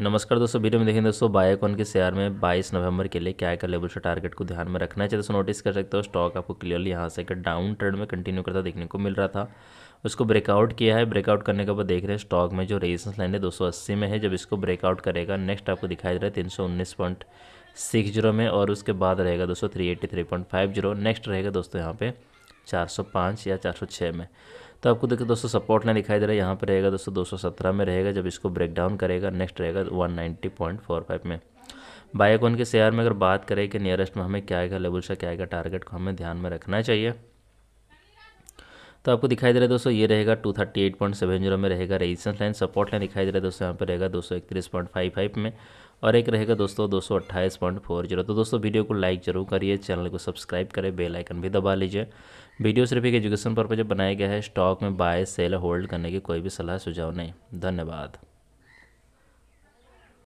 नमस्कार दोस्तों वीडियो में देखें दोस्तों बायोकॉन के शेयर में 22 नवंबर के लिए क्या क्या लेवल से टारगेट को ध्यान में रखना चाहिए दोस्तों नोटिस कर सकते हो स्टॉक आपको क्लियरली यहाँ से डाउन ट्रेंड में कंटिन्यू करता देखने को मिल रहा था उसको ब्रेकआउट किया है ब्रेकआउट करने के बाद देख रहे हैं स्टॉक में जो रेजिस्टेंस लाइन है दो में है जब इसको ब्रेकआउट करेगा नेक्स्ट आपको दिखाई दे रहा है तीन में और उसके बाद रहेगा दोस्तों थ्री नेक्स्ट रहेगा दोस्तों यहाँ पर 405 या 406 में तो आपको देखिए दोस्तों सपोर्ट लाइन दिखाई दे रहा है यहाँ पर रहेगा दोस्तों 217 में रहेगा जब इसको ब्रेक डाउन करेगा नेक्स्ट रहेगा 190.45 में बायोकॉन के शेयर में अगर बात करें कि नियरेस्ट में हमें क्या आएगा लेवल से क्या आएगा टारगेट को हमें ध्यान में रखना चाहिए तो आपको दिखाई दे रहा है दोस्तों ये रहेगा two thirty eight point seven zero में रहेगा रेजिस्टेंस लाइन सपोर्ट लाइन दिखाई दे रहा है दोस्तों यहाँ पर रहेगा दो सौ इकतीस पॉइंट फाइव फाइव में और एक रहेगा दोस्तों दो तो दोस्तों वीडियो को लाइक जरूर करिए चैनल को सब्सक्राइब करें बेल आइकन भी दबा लीजिए वीडियो सिर्फ एक एजुकेशन पर्पज बनाया गया है स्टॉक में बाय सेल होल्ड करने की कोई भी सलाह सुझाव नहीं धन्यवाद